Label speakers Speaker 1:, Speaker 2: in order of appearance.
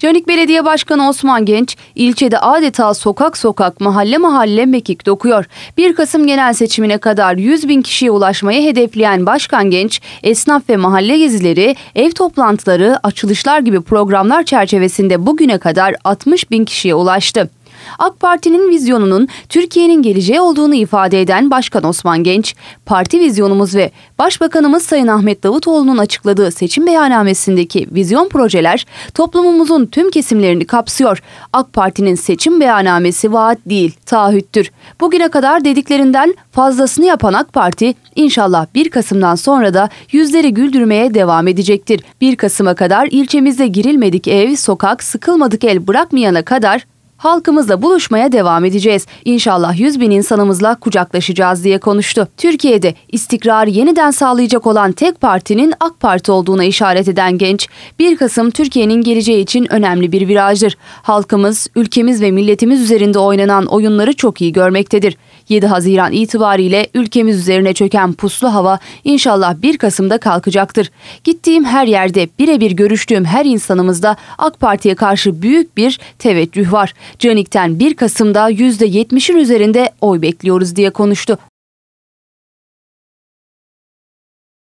Speaker 1: Canik Belediye Başkanı Osman Genç, ilçede adeta sokak sokak mahalle mahalle mekik dokuyor. 1 Kasım genel seçimine kadar 100 bin kişiye ulaşmayı hedefleyen Başkan Genç, esnaf ve mahalle gezileri, ev toplantıları, açılışlar gibi programlar çerçevesinde bugüne kadar 60 bin kişiye ulaştı. AK Parti'nin vizyonunun Türkiye'nin geleceği olduğunu ifade eden Başkan Osman Genç, parti vizyonumuz ve Başbakanımız Sayın Ahmet Davutoğlu'nun açıkladığı seçim beyannamesindeki vizyon projeler toplumumuzun tüm kesimlerini kapsıyor. AK Parti'nin seçim beyannamesi vaat değil, taahhüttür. Bugüne kadar dediklerinden fazlasını yapan AK Parti inşallah 1 Kasım'dan sonra da yüzleri güldürmeye devam edecektir. 1 Kasım'a kadar ilçemizde girilmedik ev, sokak, sıkılmadık el bırakmayana kadar Halkımızla buluşmaya devam edeceğiz. İnşallah 100 bin insanımızla kucaklaşacağız diye konuştu. Türkiye'de istikrar yeniden sağlayacak olan tek partinin AK Parti olduğuna işaret eden genç, 1 Kasım Türkiye'nin geleceği için önemli bir virajdır. Halkımız, ülkemiz ve milletimiz üzerinde oynanan oyunları çok iyi görmektedir. 7 Haziran itibariyle ülkemiz üzerine çöken puslu hava inşallah 1 Kasım'da kalkacaktır. Gittiğim her yerde birebir görüştüğüm her insanımızda AK Parti'ye karşı büyük bir teveccüh var. Canik'ten 1 Kasım'da %70'in üzerinde oy bekliyoruz diye konuştu.